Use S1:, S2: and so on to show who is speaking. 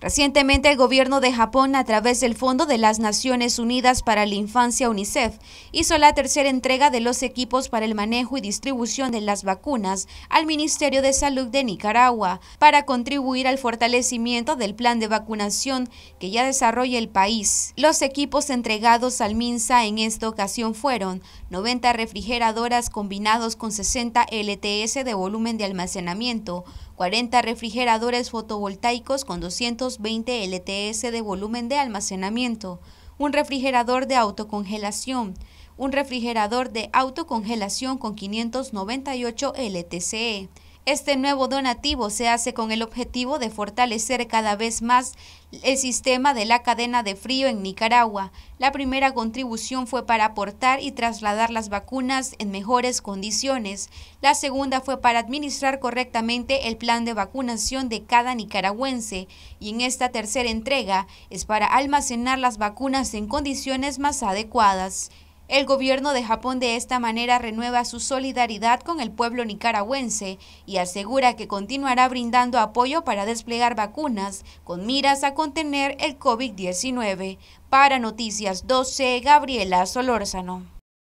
S1: Recientemente el gobierno de Japón, a través del Fondo de las Naciones Unidas para la Infancia UNICEF, hizo la tercera entrega de los equipos para el manejo y distribución de las vacunas al Ministerio de Salud de Nicaragua para contribuir al fortalecimiento del plan de vacunación que ya desarrolla el país. Los equipos entregados al MINSA en esta ocasión fueron 90 refrigeradoras combinados con 60 LTS de volumen de almacenamiento, 40 refrigeradores fotovoltaicos con 200 20 LTS de volumen de almacenamiento, un refrigerador de autocongelación, un refrigerador de autocongelación con 598 LTCE, este nuevo donativo se hace con el objetivo de fortalecer cada vez más el sistema de la cadena de frío en Nicaragua. La primera contribución fue para aportar y trasladar las vacunas en mejores condiciones. La segunda fue para administrar correctamente el plan de vacunación de cada nicaragüense. Y en esta tercera entrega es para almacenar las vacunas en condiciones más adecuadas. El gobierno de Japón de esta manera renueva su solidaridad con el pueblo nicaragüense y asegura que continuará brindando apoyo para desplegar vacunas con miras a contener el COVID-19. Para Noticias 12, Gabriela Solórzano.